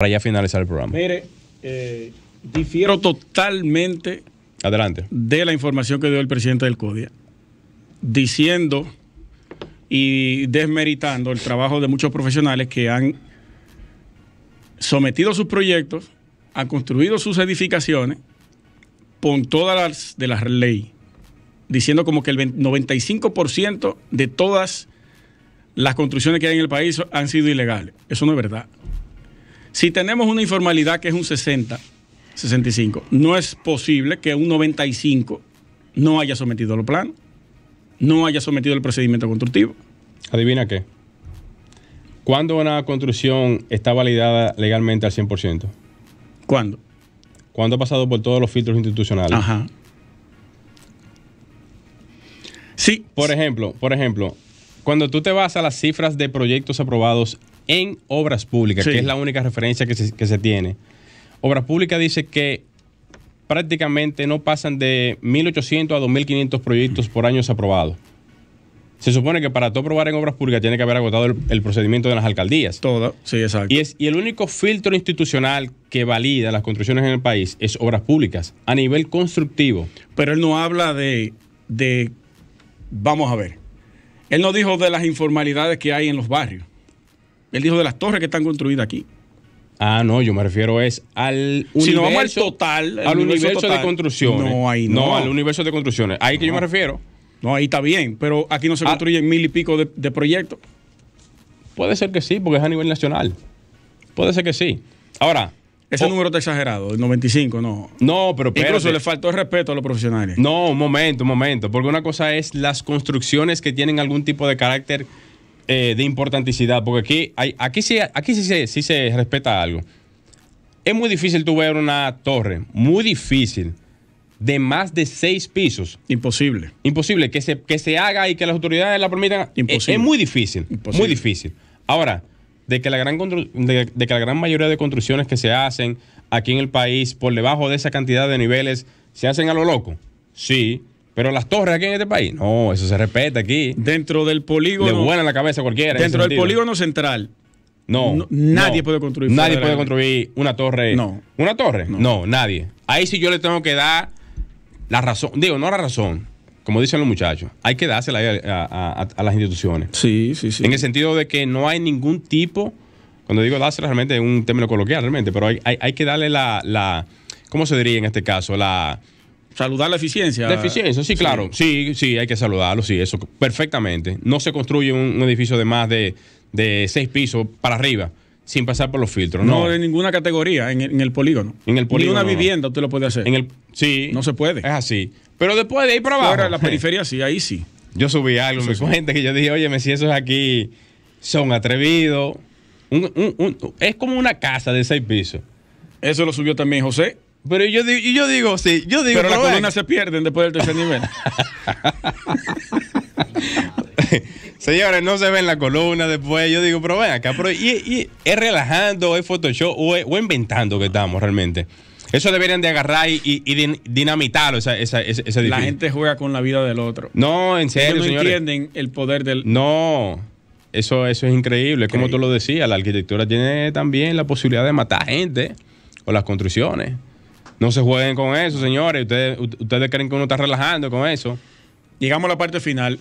para ya finalizar el programa. Mire, eh, difiero totalmente Adelante. de la información que dio el presidente del CODIA, diciendo y desmeritando el trabajo de muchos profesionales que han sometido sus proyectos, han construido sus edificaciones con todas las de las ley, diciendo como que el 95% de todas las construcciones que hay en el país han sido ilegales. Eso no es verdad. Si tenemos una informalidad que es un 60, 65, no es posible que un 95 no haya sometido los plan, no haya sometido el procedimiento constructivo. ¿Adivina qué? ¿Cuándo una construcción está validada legalmente al 100%? ¿Cuándo? ¿Cuándo ha pasado por todos los filtros institucionales. Ajá. Sí. Por ejemplo, por ejemplo, cuando tú te vas a las cifras de proyectos aprobados en Obras Públicas, que es la única referencia que se, tiene. Obras Públicas dice que prácticamente no pasan de 1.800 a 2.500 proyectos por año aprobados. Se supone que para todo aprobar en obras públicas tiene que haber agotado el, procedimiento de las alcaldías. Todo, sí, exacto. Y, y el único filtro institucional que valida las construcciones en el país es obras públicas, a nivel constructivo. Pero él no habla de vamos a ver, él no dijo de las informalidades que hay en los barrios. Él dijo de las torres que están construidas aquí. Ah, no, yo me refiero es al universo. Si no vamos al total. Al universo, de construcciones. No, no. al universo de construcciones. Ahí que yo me refiero. No, ahí está bien, pero aquí no se ah. construyen mil y pico de, proyectos. Puede ser que sí, porque es a nivel nacional. Puede ser que sí. Ahora, ese número está exagerado, el 95, no. No, pero pero. Incluso le faltó el respeto a los profesionales. No, un momento, un momento. Porque una cosa es las construcciones que tienen algún tipo de carácter eh, de importanticidad, porque aquí, hay, aquí, sí, aquí sí, se respeta algo. Es muy difícil tú ver una torre, muy difícil, de más de seis pisos. Imposible. Imposible, que se, que se haga y que las autoridades la permitan. Eh, es, muy difícil, muy difícil. Ahora, de que, la gran, de que la gran mayoría de construcciones que se hacen aquí en el país, por debajo de esa cantidad de niveles, se hacen a lo loco. Sí, pero las torres aquí en este país, no, eso se respeta aquí. Dentro del polígono. Le vuelan la cabeza a cualquiera. Dentro del polígono central. No, nadie puede construir. Nadie puede construir una torre. No. ¿Una torre? No. nadie. Ahí sí yo le tengo que dar la razón. Digo, no la razón. Como dicen los muchachos, hay que dársela a, las instituciones. Sí, sí, sí. En el sentido de que no hay ningún tipo, cuando digo dársela realmente es un término coloquial realmente, pero hay, hay, hay que darle la, la, ¿cómo se diría en este caso? La, Saludar la eficiencia. La eficiencia, sí, claro. Sí. sí, hay que saludarlo, sí, eso perfectamente. No se construye un, edificio de más de, seis pisos para arriba sin pasar por los filtros. No, no. ninguna categoría, en el, polígono. En el polígono. una vivienda usted lo puede hacer. En el, sí. No se puede. Es así. Pero después de ahí para abajo. Ahora, la periferia sí, ahí sí. Yo subí algo me cuenta que yo dije, oye, si esos aquí son atrevidos. es como una casa de seis pisos. Eso lo subió también José. Pero yo, digo, yo digo, sí, yo digo. Pero, la las se pierden después del tercer nivel. Señores, no se ven la columna después. Yo digo, pero ven acá, pero y, es relajando, es Photoshop o, inventando que estamos realmente. Eso deberían de agarrar y, dinamitarlo. Esa, esa, la gente juega con la vida del otro. No, en serio, no entienden el poder del. No. Eso, eso es increíble. Como tú lo decías, la arquitectura tiene también la posibilidad de matar gente o las construcciones. No se jueguen con eso, señores. Ustedes, ustedes creen que uno está relajando con eso. Llegamos a la parte final.